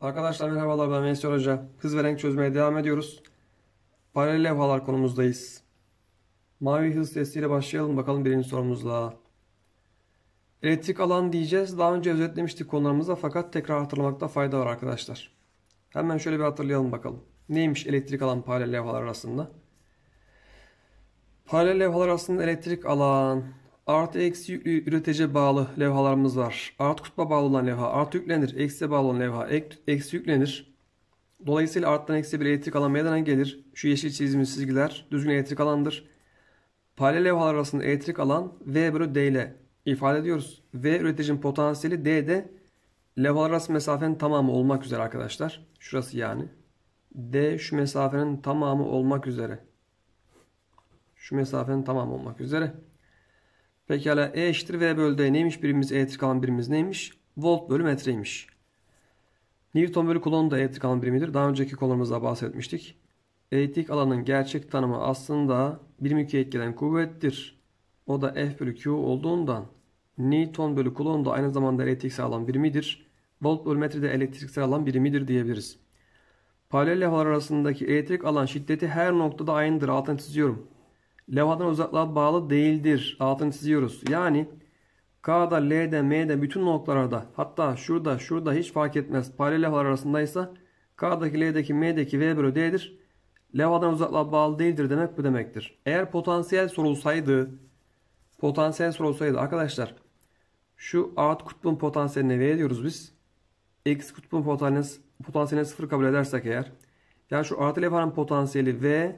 Arkadaşlar merhabalar ben Mesut Hoca. Hız ve renk çözmeye devam ediyoruz. Paralel levhalar konumuzdayız. Mavi hız testiyle başlayalım bakalım birinci sorumuzla. Elektrik alan diyeceğiz. Daha önce özetlemiştik konularımızda fakat tekrar hatırlamakta fayda var arkadaşlar. Hemen şöyle bir hatırlayalım bakalım. Neymiş elektrik alan paralel levhalar arasında? Paralel levhalar aslında elektrik alan Artı eksi yüklü üretece bağlı levhalarımız var. Artı kutba bağlı olan levha artı yüklenir. Eksi bağlı olan levha ek, eksi yüklenir. Dolayısıyla arttan eksi bir elektrik alan meydana gelir. Şu yeşil çizimli çizgiler düzgün elektrik alandır. Paralel levhalar arasında elektrik alan V bölü D ile ifade ediyoruz. V üreticinin potansiyeli D de levhalar arası mesafenin tamamı olmak üzere arkadaşlar. Şurası yani. D şu mesafenin tamamı olmak üzere. Şu mesafenin tamamı olmak üzere. Pekala E eşittir V bölü D neymiş? Birimiz E kalan birimiz neymiş? Volt bölü metreymiş. Newton bölü kulon da E kalan birimidir. Daha önceki konumuzda bahsetmiştik. Elektrik alanın gerçek tanımı aslında birim etkilenen kuvvettir. O da F bölü Q olduğundan Newton bölü kulon da aynı zamanda elektriksel alan birimidir. Volt bölü metre de elektriksel alan birimidir diyebiliriz. Paralel levhalar arasındaki elektrik alan şiddeti her noktada aynıdır. Altını çiziyorum levhadan uzaklığa bağlı değildir. Altını çiziyoruz. Yani K'da, L'de, M'de bütün noktalarda hatta şurada, şurada hiç fark etmez. Paralel levhalar arasındaysa K'daki, L'deki, M'deki V bölü D'dir. Levhadan uzaklığa bağlı değildir demek bu demektir. Eğer potansiyel sorulsaydı potansiyel sorulsaydı arkadaşlar şu art kutbun potansiyeline V diyoruz biz. X kutbun potansiyeline, potansiyeline sıfır kabul edersek eğer yani şu artı levhanın potansiyeli V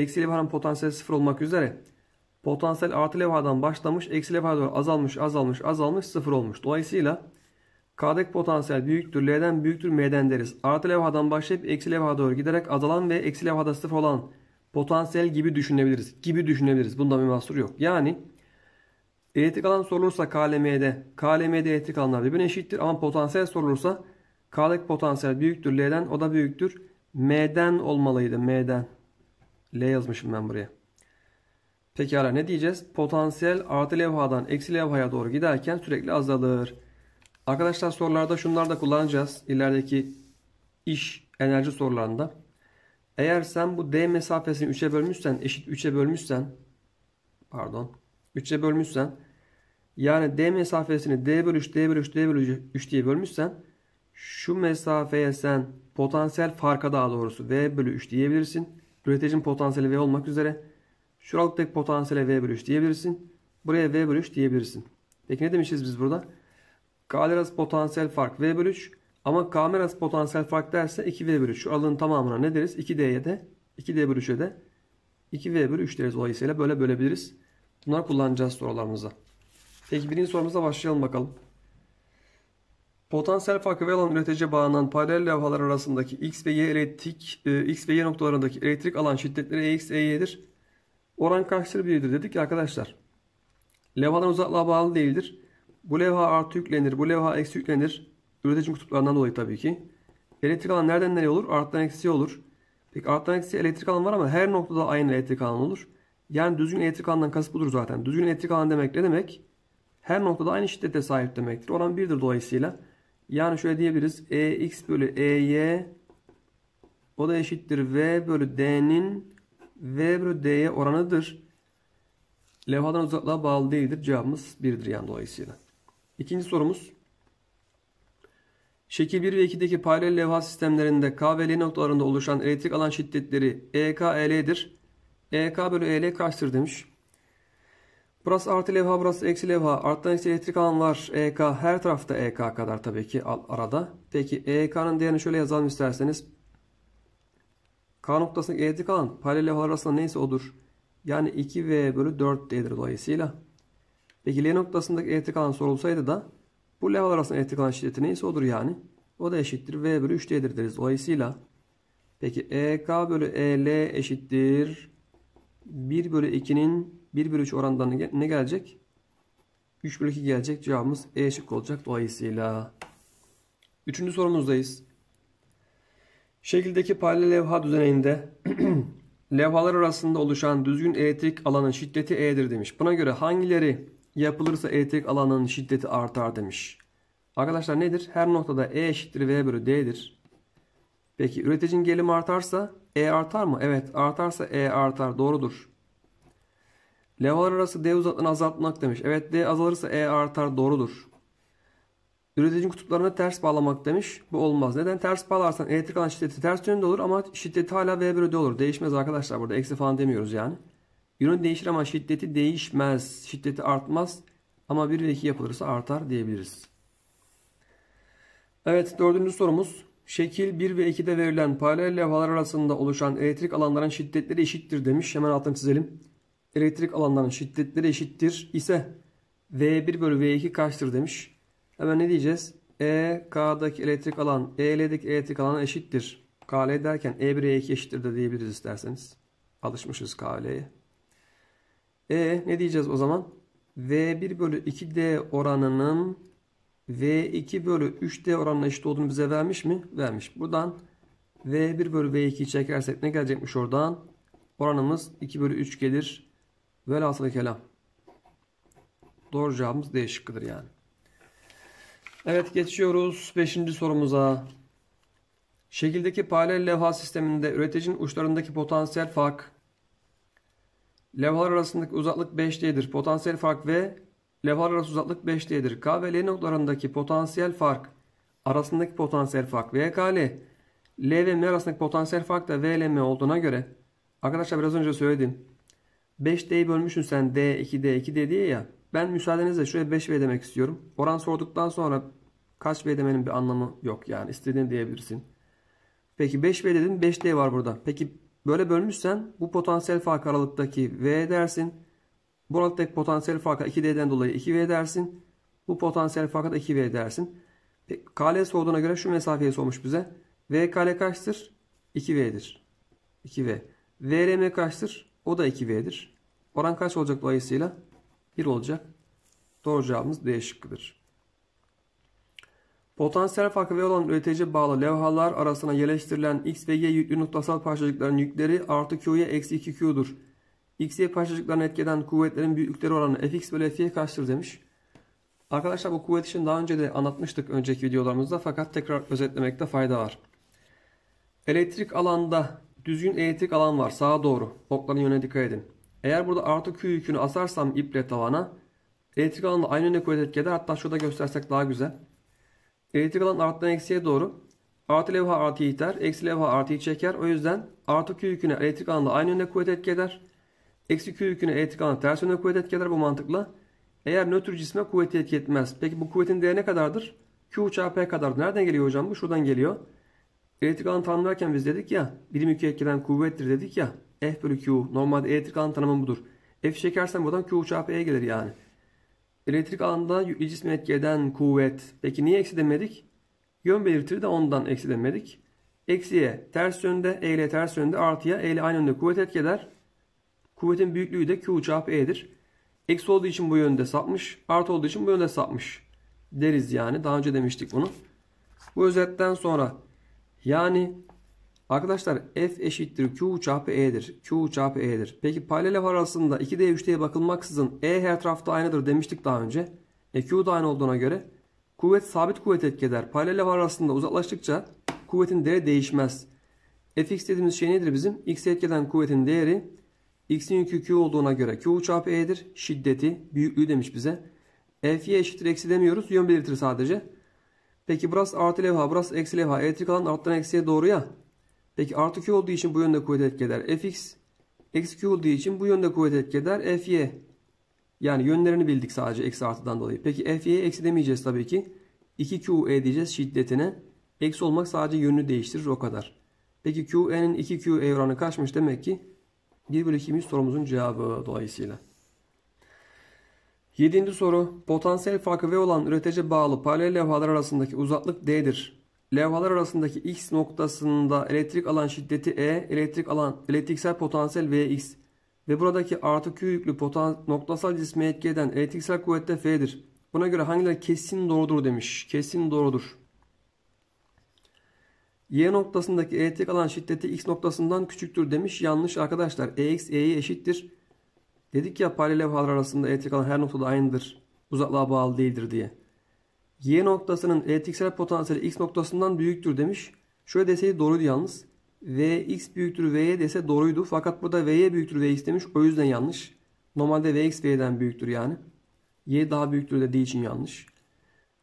eksi levhanın potansiyeli sıfır olmak üzere potansiyel artı levhadan başlamış eksi levha doğru azalmış azalmış azalmış sıfır olmuş. Dolayısıyla K'daki potansiyel büyüktür L'den büyüktür M'den deriz. Artı levhadan başlayıp eksi levha doğru giderek azalan ve eksi levhada sıfır olan potansiyel gibi düşünebiliriz. Gibi düşünebiliriz. Bunda bir mahsur yok. Yani elektrik alan sorulursa KLM'de KLM'de elektrik alanlar birbirine eşittir ama potansiyel sorulursa K'daki potansiyel büyüktür L'den o da büyüktür M'den olmalıydı. M'den. L yazmışım ben buraya. Pekala ne diyeceğiz? Potansiyel artı levhadan eksi levhaya doğru giderken sürekli azalır. Arkadaşlar sorularda şunları da kullanacağız. İlerideki iş, enerji sorularında. Eğer sen bu D mesafesini 3'e bölmüşsen, eşit 3'e bölmüşsen, pardon, 3'e bölmüşsen, yani D mesafesini D bölü 3, D bölü 3, D bölü 3 diye bölmüşsen, şu mesafeye sen potansiyel farka daha doğrusu V bölü 3 diyebilirsin üreticinin potansiyeli V olmak üzere şuralıktaki potansiyele V bölü 3 diyebilirsin. Buraya V bölü 3 diyebilirsin. Peki ne demişiz biz burada? K potansiyel fark V bölü 3 ama K potansiyel fark derse 2V bölü 3. Şu aralığın tamamına ne deriz? 2D'ye de 2D bölü 3'e de 2V bölü 3 deriz. Dolayısıyla böyle bölebiliriz. Bunlar kullanacağız sorularımıza. Peki birinci sorumuza başlayalım bakalım. Potansiyel farkı ve alan üretece bağlanan paralel levhalar arasındaki X ve Y elektrik e, X ve Y noktalarındaki elektrik alan şiddetleri EX, EY'dir. Oran kaçtır biridir dedik ya arkadaşlar. Levhadan uzaklığa bağlı değildir. Bu levha artı yüklenir, bu levha eksi yüklenir. Üretici kutuplarından dolayı tabii ki. Elektrik alan nereden nereye olur? Arttan eksiye olur. Peki arttan eksiye elektrik alan var ama her noktada aynı elektrik alan olur. Yani düzgün elektrik alandan kasıt budur zaten. Düzgün elektrik alan demek ne demek? Her noktada aynı şiddete sahip demektir. Oran 1'dir dolayısıyla. Yani şöyle diyebiliriz. EX bölü EY o da eşittir. V bölü D'nin V bölü D'ye oranıdır. Levhadan uzaklığa bağlı değildir. Cevabımız 1'dir yani dolayısıyla. İkinci sorumuz. Şekil 1 ve 2'deki paralel levha sistemlerinde K ve L noktalarında oluşan elektrik alan şiddetleri EK, EL'dir. EK bölü EL kaçtır demiş. Burası artı levha, burası eksi levha. Arttan eksi elektrik alan var. EK her tarafta EK kadar tabii ki arada. Peki EK'nın değerini şöyle yazalım isterseniz. K noktasındaki elektrik alan paralel levha arasında neyse odur. Yani 2V bölü 4 değildir dolayısıyla. Peki L noktasındaki elektrik alan sorulsaydı da bu levhalar arasında elektrik alan şiddeti neyse odur yani. O da eşittir V bölü 3 değildir deriz. Dolayısıyla peki EK bölü EL eşittir 1 bölü 2'nin 1 bölü 3 oranından ne gelecek? 3 bölü 2 gelecek. Cevabımız E şıkkı olacak dolayısıyla. Üçüncü sorumuzdayız. Şekildeki paralel levha düzeninde levhalar arasında oluşan düzgün elektrik alanın şiddeti E'dir demiş. Buna göre hangileri yapılırsa elektrik alanının şiddeti artar demiş. Arkadaşlar nedir? Her noktada E eşittir V bölü D'dir. Peki üreticinin gelimi artarsa E artar mı? Evet artarsa E artar. Doğrudur. Levhalar arası D uzaklığını azaltmak demiş. Evet D azalırsa E artar. Doğrudur. Üreticinin kutuplarını ters bağlamak demiş. Bu olmaz. Neden? Ters bağlarsan elektrik alan şiddeti ters yönde olur ama şiddeti hala V bölü olur. Değişmez arkadaşlar burada. Eksi falan demiyoruz yani. Yönü değişir ama şiddeti değişmez. Şiddeti artmaz. Ama 1 ve 2 yapılırsa artar diyebiliriz. Evet dördüncü sorumuz. Şekil 1 ve 2'de verilen paralel levhalar arasında oluşan elektrik alanların şiddetleri eşittir demiş. Hemen altını çizelim. Elektrik alanların şiddetleri eşittir ise V1 bölü V2 kaçtır demiş. Hemen ne diyeceğiz? EK'daki elektrik alan EL'deki elektrik alanı eşittir. KL derken E1 E2 eşittir de diyebiliriz isterseniz. Alışmışız KL'ye. E ne diyeceğiz o zaman? V1 bölü 2D oranının V2 bölü 3D oranına eşit olduğunu bize vermiş mi? Vermiş. Buradan V1 bölü V2'yi çekersek ne gelecekmiş oradan? Oranımız 2 bölü 3 gelir. Velhasıl kelam. Doğru cevabımız D şıkkıdır yani. Evet geçiyoruz 5. sorumuza. Şekildeki paralel levha sisteminde üreticinin uçlarındaki potansiyel fark levhalar arasındaki uzaklık 5D'dir. Potansiyel fark V levhalar arası uzaklık 5D'dir. K ve L noktalarındaki potansiyel fark arasındaki potansiyel fark VKL. L ve M arasındaki potansiyel fark da V ile M olduğuna göre arkadaşlar biraz önce söyledim. 5D'yi bölmüşsün sen D, 2D, 2D diye ya. Ben müsaadenizle şuraya 5V demek istiyorum. Oran sorduktan sonra kaç V demenin bir anlamı yok yani. istediğin diyebilirsin. Peki 5V dedin 5D var burada. Peki böyle bölmüşsen bu potansiyel fark aralıktaki V dersin. Bu aralıktaki potansiyel farka 2D'den dolayı 2V dersin. Bu potansiyel farka da 2V dersin. E, KL sorduğuna göre şu mesafeyi sormuş bize. VKL kaçtır? 2V'dir. 2V. VRM kaçtır? O da 2V'dir. Oran kaç olacak dolayısıyla? 1 olacak. Doğru cevabımız D şıkkıdır. Potansiyel farkı V olan üretici bağlı levhalar arasına yerleştirilen X ve Y yüklü noktasal parçacıkların yükleri artı Q'ya eksi 2Q'dur. X x'y parçacıklarına etkeden kuvvetlerin büyüklükleri oranı fx bölü f'ye karşıtır demiş. Arkadaşlar bu kuvvet için daha önce de anlatmıştık önceki videolarımızda fakat tekrar özetlemekte fayda var. Elektrik alanda düzgün elektrik alan var sağa doğru. Okların yöne dikkat edin. Eğer burada artı Q yükünü asarsam iple tavana elektrik alanında aynı yöne kuvvet etki eder. Hatta şurada göstersek daha güzel. Elektrik alan arttan eksiye doğru artı levha artı iter. Eksi levha artıyı çeker. O yüzden artı Q yüküne elektrik alanında aynı yöne kuvvet etki eder. Eksi Q yüküne elektrik alan ters yönde kuvvet etki eder bu mantıkla. Eğer nötr cisme kuvveti etki etmez. Peki bu kuvvetin değeri ne kadardır? Q çarpı P kadardır. Nereden geliyor hocam bu? Şuradan geliyor. Elektrik alanı tanımlarken biz dedik ya birim yükü etkilen kuvvettir dedik ya. F bölü Q. Normalde elektrik alanı tanımı budur. F çekersen buradan Q çarpı E gelir yani. Elektrik alanda yüklü cisme etki eden kuvvet. Peki niye eksi demedik? Yön belirtir de ondan eksi demedik. Eksiye ters yönde, E ile ters yönde, artıya E ile aynı yönde kuvvet etki eder. Kuvvetin büyüklüğü de Q çarpı E'dir. Eksi olduğu için bu yönde sapmış. Artı olduğu için bu yönde sapmış. Deriz yani. Daha önce demiştik bunu. Bu özetten sonra yani arkadaşlar F eşittir Q çarpı E'dir. Q çarpı E'dir. Peki paralel arasında 2D 3D'ye bakılmaksızın E her tarafta aynıdır demiştik daha önce. E Q da aynı olduğuna göre kuvvet sabit kuvvet etki eder. Paralel arasında uzaklaştıkça kuvvetin değeri değişmez. Fx dediğimiz şey nedir bizim? X etkeden kuvvetin değeri x'in yükü q olduğuna göre q çarpı e'dir. Şiddeti, büyüklüğü demiş bize. f y eşittir eksi demiyoruz. Yön belirtir sadece. Peki burası artı levha, burası eksi levha. Elektrik alan arttan eksiye doğru ya. Peki artı q olduğu için bu yönde kuvvet etki eder. fx eksi q olduğu için bu yönde kuvvet etki eder. fy yani yönlerini bildik sadece eksi artıdan dolayı. Peki fy'ye eksi demeyeceğiz tabii ki. 2 e diyeceğiz şiddetine. Eksi olmak sadece yönünü değiştirir o kadar. Peki qe'nin 2qe oranı kaçmış demek ki 1 bölü 2. sorumuzun cevabı dolayısıyla. 7. soru. Potansiyel farkı V olan üretece bağlı paralel levhalar arasındaki uzaklık D'dir. Levhalar arasındaki X noktasında elektrik alan şiddeti E, elektrik alan elektriksel potansiyel Vx ve buradaki artı Q yüklü potan, noktasal cisme etki eden elektriksel kuvvette F'dir. Buna göre hangileri kesin doğrudur demiş. Kesin doğrudur. Y noktasındaki elektrik alan şiddeti X noktasından küçüktür demiş. Yanlış arkadaşlar. EX E'ye eşittir. Dedik ya paralel arasında elektrik alan her noktada aynıdır. Uzaklığa bağlı değildir diye. Y noktasının elektriksel potansiyeli X noktasından büyüktür demiş. Şöyle deseydi doğruydu yalnız. X büyüktür V'ye dese doğruydu. Fakat burada V'ye büyüktür Vx demiş. O yüzden yanlış. Normalde Vx V'den büyüktür yani. Y daha büyüktür dediği için yanlış.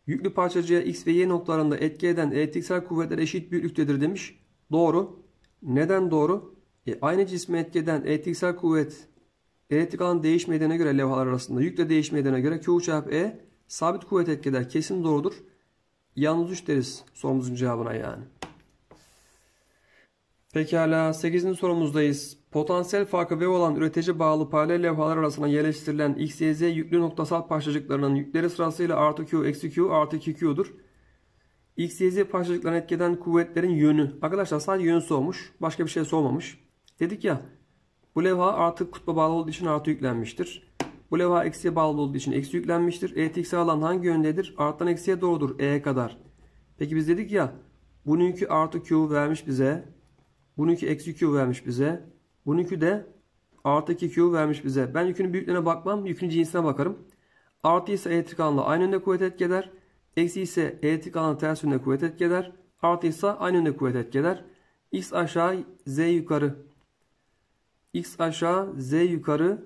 Yüklü parçacığa x ve y noktalarında etki eden elektriksel kuvvetler eşit büyüklüktedir demiş. Doğru. Neden doğru? E, aynı cisme etki eden elektriksel kuvvet elektrik alan değişmediğine göre levhalar arasında yükle değişmediğine göre Q çarpı E sabit kuvvet etki eder. Kesin doğrudur. Yalnız 3 deriz sorumuzun cevabına yani. Pekala 8. sorumuzdayız. Potansiyel farkı V olan üretici bağlı paralel levhalar arasına yerleştirilen X, yüklü noktasal parçacıklarının yükleri sırasıyla artı Q, eksi Q, artı 2Q'dur. X, Y, etkeden kuvvetlerin yönü. Arkadaşlar sadece yön soğumuş. Başka bir şey soğumamış. Dedik ya bu levha artı kutba bağlı olduğu için artı yüklenmiştir. Bu levha eksiye bağlı olduğu için eksi yüklenmiştir. ETX alan hangi yöndedir? Arttan eksiye doğrudur. E'ye kadar. Peki biz dedik ya bunun yükü artı Q vermiş bize. Bununki eksi Q vermiş bize. Bununki de artı 2Q vermiş bize. Ben yükünün büyüklüğüne bakmam. yükünün cinsine bakarım. Artı ise elektrik alanla aynı yönde kuvvet etki Eksi ise elektrik alanla ters yönde kuvvet etki Artı ise aynı yönde kuvvet etki X aşağı, Z yukarı. X aşağı, Z yukarı,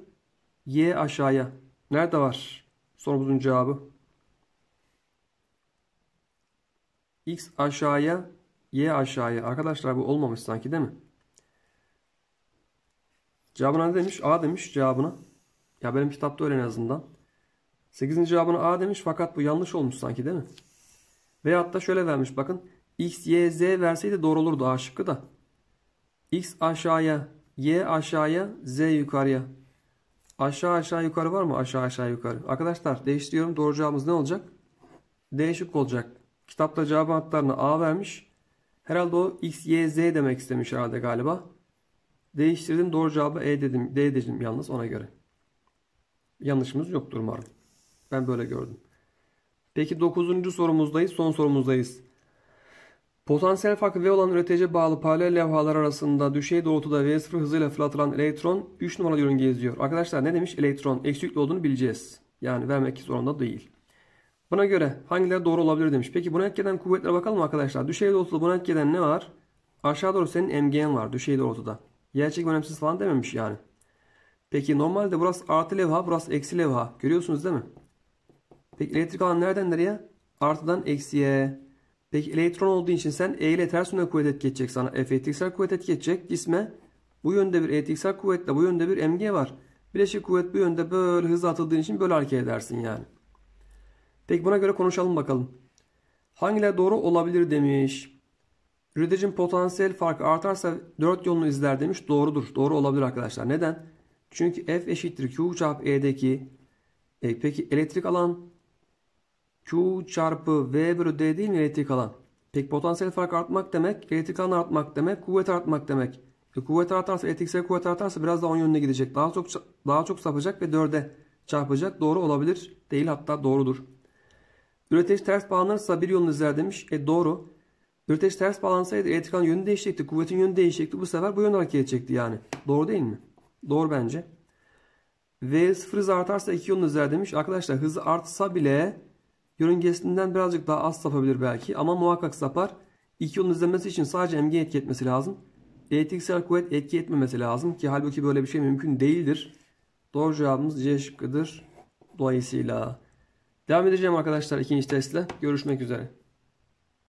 Y aşağıya. Nerede var? Sorumuzun cevabı. X aşağıya, Y aşağıya. Arkadaşlar bu olmamış sanki değil mi? Cevabına ne demiş? A demiş cevabına. Ya benim kitapta öyle en azından. 8. cevabına A demiş fakat bu yanlış olmuş sanki değil mi? Veyahut da şöyle vermiş bakın. X, Y, Z verseydi doğru olurdu A şıkkı da. X aşağıya, Y aşağıya, Z yukarıya. Aşağı aşağı yukarı var mı? Aşağı aşağı yukarı. Arkadaşlar değiştiriyorum. Doğru cevabımız ne olacak? D şıkkı olacak. Kitapta cevap anahtarına A vermiş. Herhalde o X, Y, Z demek istemiş herhalde galiba. Değiştirdim. Doğru cevabı E dedim. D dedim yalnız ona göre. Yanlışımız yoktur umarım. Ben böyle gördüm. Peki 9. sorumuzdayız. Son sorumuzdayız. Potansiyel farkı V olan üretece bağlı paralel levhalar arasında düşey doğrultuda V0 hızıyla fırlatılan elektron 3 numaralı yörünge izliyor. Arkadaşlar ne demiş? Elektron eksi olduğunu bileceğiz. Yani vermek zorunda değil. Buna göre hangileri doğru olabilir demiş. Peki buna etkeden kuvvetlere bakalım arkadaşlar. Düşey doğrultuda buna etkeden ne var? Aşağı doğru senin MG'in var düşey doğrultuda. Gerçek önemsiz falan dememiş yani. Peki normalde burası artı levha burası eksi levha. Görüyorsunuz değil mi? Peki elektrik alan nereden nereye? Artıdan eksiye. Peki elektron olduğu için sen E ile ters yönde kuvvet etki edecek sana. F elektriksel kuvvet etki edecek. Cisme bu yönde bir elektriksel kuvvetle bu yönde bir MG var. Bileşik kuvvet bu yönde böyle hız atıldığı için böyle hareket edersin yani. Peki buna göre konuşalım bakalım. Hangileri doğru olabilir demiş. Üreticinin potansiyel farkı artarsa 4 yolunu izler demiş. Doğrudur. Doğru olabilir arkadaşlar. Neden? Çünkü F eşittir Q çarpı E'deki e, peki elektrik alan Q çarpı V bölü D değil mi elektrik alan? Peki potansiyel fark artmak demek, elektrik alan artmak demek, kuvvet artmak demek. E, kuvvet artarsa, elektriksel kuvvet artarsa biraz daha onun yönüne gidecek. Daha çok daha çok sapacak ve 4'e çarpacak. Doğru olabilir. Değil hatta doğrudur. Üreteç ters bağlanırsa bir yolunu izler demiş. E doğru. Üreteç ters bağlansaydı elektrikan yönü değişecekti. Kuvvetin yönü değişecekti. Bu sefer bu yön hareket edecekti yani. Doğru değil mi? Doğru bence. V sıfır hızı artarsa iki yolunu izler demiş. Arkadaşlar hızı artsa bile yörüngesinden birazcık daha az sapabilir belki. Ama muhakkak sapar. İki yolun izlemesi için sadece emge etki etmesi lazım. Elektriksel kuvvet etki etmemesi lazım ki halbuki böyle bir şey mümkün değildir. Doğru cevabımız C şıkkıdır. Dolayısıyla Devam edeceğim arkadaşlar ikinci testle. Görüşmek üzere.